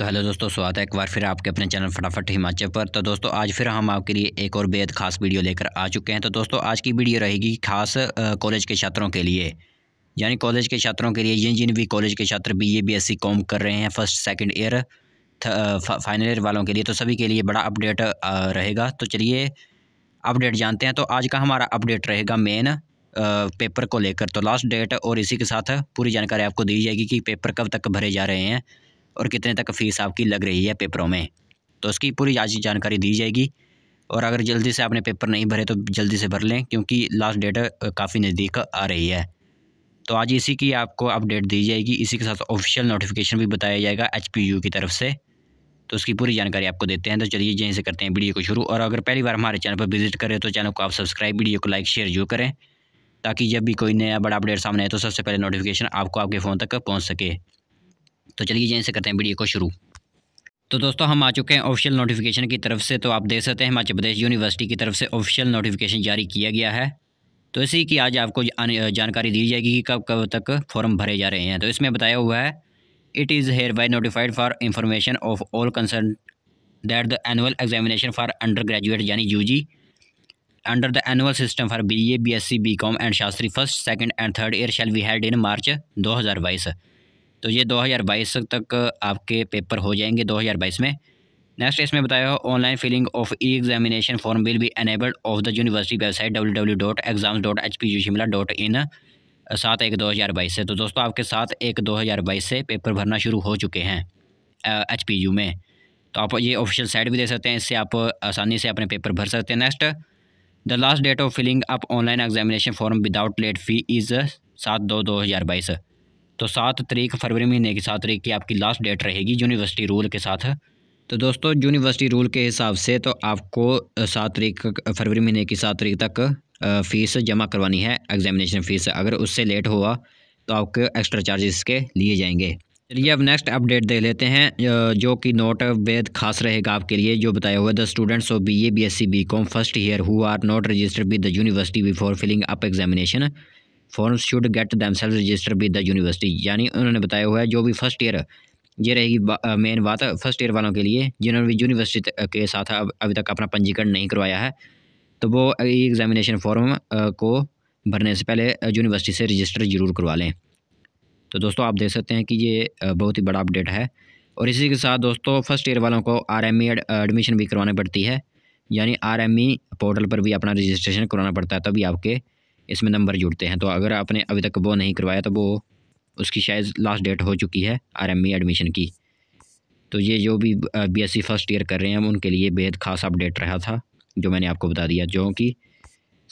तो हेलो दोस्तों स्वागत है एक बार फिर आपके अपने चैनल फटाफट हिमाचल पर तो दोस्तों आज फिर हम आपके लिए एक और बेहद खास वीडियो लेकर आ चुके हैं तो दोस्तों आज की वीडियो रहेगी खास कॉलेज के छात्रों के लिए यानी कॉलेज के छात्रों के लिए जिन जिन भी कॉलेज के छात्र B A B S C com कर रहे हैं first second year final year वालों के लिए तो सभी के लिए बड़ा अपडेट रहेगा तो चलिए अपडेट जानते हैं तो आज का हमारा अपडेट रहेगा मेन पेपर को लेकर तो लास्ट डेट और इसी के साथ पूरी जानकारी आपको दी जाएगी कि पेपर कब तक भरे जा रहे हैं और कितने तक फ़ीस आपकी लग रही है पेपरों में तो उसकी पूरी आज जानकारी दी जाएगी और अगर जल्दी से आपने पेपर नहीं भरे तो जल्दी से भर लें क्योंकि लास्ट डेट काफ़ी नज़दीक आ रही है तो आज इसी की आपको अपडेट दी जाएगी इसी के साथ ऑफिशियल नोटिफिकेशन भी बताया जाएगा एच की तरफ से तो उसकी पूरी जानकारी आपको देते हैं तो चलिए यहीं से करते हैं वीडियो को शुरू और अगर पहली बार हमारे चैनल पर विजिट करें तो चैनल को आप सब्सक्राइब वीडियो को लाइक शेयर जरूर करें ताकि जब भी कोई नया बड़ा अपडेट सामने आए तो सबसे पहले नोटिफिकेशन आपको आपके फ़ोन तक पहुँच सके तो चलिए जैन से करते हैं वीडियो को शुरू तो दोस्तों हम आ चुके हैं ऑफिशियल नोटिफिकेशन की तरफ से तो आप देख सकते हैं हिमाचल प्रदेश यूनिवर्सिटी की तरफ से ऑफिशियल नोटिफिकेशन जारी किया गया है तो इसी की आज आपको जानकारी दी जाएगी कि कब कब तक फॉर्म भरे जा रहे हैं तो इसमें बताया हुआ है it is hereby notified for information of all concern that the annual examination for under graduate यानी U G under the annual system for B A B S C B com and Shastri first second and third year shall be held in March दो हज़ार बाईस तो ये 2022 तक आपके paper हो जाएंगे 2022 में नेक्स्ट इसमें बताया हो online filling of e examination form will be enabled of the university website W W dot exam dot H P U Shimla dot in सात एक दो हज़ार बाईस से तो दोस्तों आपके सात एक दो हज़ार बाईस से पेपर भरना शुरू हो चुके हैं एच पी यू में तो आप ये ऑफिशियल साइट भी दे सकते हैं इससे आप आसानी से अपने पेपर भर सकते हैं next the last date of filling up online examination form without late fee is सात दो दो हज़ार बाईस तो सात तारीख फरवरी महीने की सात तारीख की आपकी लास्ट डेट रहेगी यूनिवर्सिटी रूल के साथ तो दोस्तों यूनिवर्सिटी रूल के हिसाब से तो आपको सात तारीख फरवरी महीने की सात तारीख तक फ़ीस जमा करवानी है एग्जामिनेशन फ़ीस अगर उससे लेट हुआ तो आपके एक्स्ट्रा चार्जेस के लिए जाएंगे चलिए अब नेक्स्ट अपडेट दे लेते हैं जो कि नोट वेद खास रहेगा आपके लिए जो बताया हुआ the students of B A B S C B com first year who are not registered with the university before filling up examination forms should get themselves register with the university यानी उन्होंने बताया हुआ है जो भी first year ये रहेगी main बात फर्स्ट ईयर वालों के लिए जिन्होंने यूनिवर्सिटी के साथ अब अभी तक अपना पंजीकरण नहीं करवाया है तो वो एग्ज़ामिनेशन फॉर्म को भरने से पहले यूनिवर्सिटी से रजिस्टर ज़रूर करवा लें तो दोस्तों आप देख सकते हैं कि ये बहुत ही बड़ा अपडेट है और इसी के साथ दोस्तों फर्स्ट ईयर वालों को आर एम एडमिशन भी करवानी पड़ती है यानी आर पोर्टल e पर भी अपना रजिस्ट्रेशन करवाना पड़ता है तभी आपके इसमें नंबर जुड़ते हैं तो अगर आपने अभी तक वो नहीं करवाया तो वो उसकी शायद लास्ट डेट हो चुकी है आरएमई एडमिशन की तो ये जो भी बीएससी फर्स्ट ईयर कर रहे हैं उनके लिए बेहद खास अपडेट रहा था जो मैंने आपको बता दिया जो कि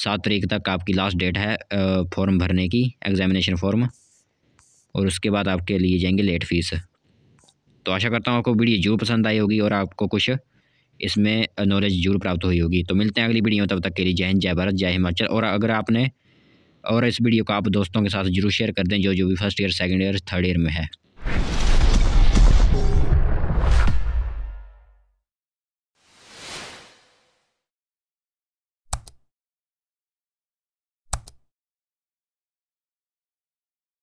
सात तारीख तक आपकी लास्ट डेट है फॉर्म भरने की एग्ज़ामिनेशन फॉर्म और उसके बाद आपके लिए जाएंगे लेट फीस तो आशा करता हूँ आपको वीडियो जरूर पसंद आई होगी और आपको कुछ इसमें नॉलेज जरूर प्राप्त हुई होगी तो मिलते हैं अगली वीडियो तब तक के लिए जय हिंद जय भारत जय हिमाचल और अगर आपने और इस वीडियो को आप दोस्तों के साथ जरूर शेयर कर दें जो जो भी first year second year third year में है